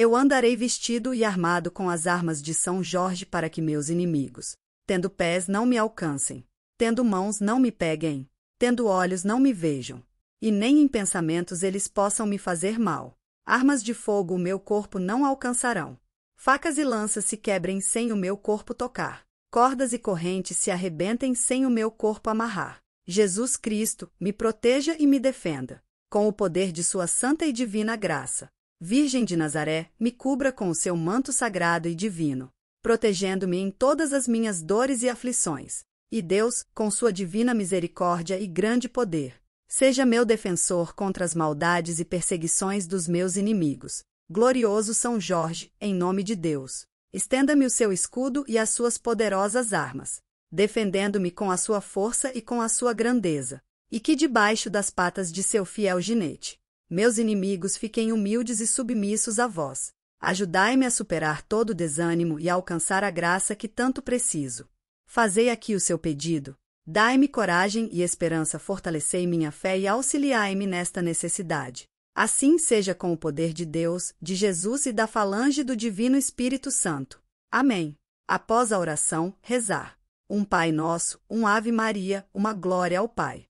Eu andarei vestido e armado com as armas de São Jorge para que meus inimigos, tendo pés, não me alcancem, tendo mãos, não me peguem, tendo olhos, não me vejam, e nem em pensamentos eles possam me fazer mal. Armas de fogo o meu corpo não alcançarão. Facas e lanças se quebrem sem o meu corpo tocar. Cordas e correntes se arrebentem sem o meu corpo amarrar. Jesus Cristo, me proteja e me defenda, com o poder de sua santa e divina graça. Virgem de Nazaré, me cubra com o seu manto sagrado e divino, protegendo-me em todas as minhas dores e aflições. E Deus, com sua divina misericórdia e grande poder, seja meu defensor contra as maldades e perseguições dos meus inimigos. Glorioso São Jorge, em nome de Deus, estenda-me o seu escudo e as suas poderosas armas, defendendo-me com a sua força e com a sua grandeza, e que debaixo das patas de seu fiel ginete meus inimigos fiquem humildes e submissos a vós. Ajudai-me a superar todo o desânimo e a alcançar a graça que tanto preciso. Fazei aqui o seu pedido. Dai-me coragem e esperança, fortalecei minha fé e auxiliai-me nesta necessidade. Assim seja com o poder de Deus, de Jesus e da falange do Divino Espírito Santo. Amém. Após a oração, rezar. Um Pai Nosso, um Ave Maria, uma glória ao Pai.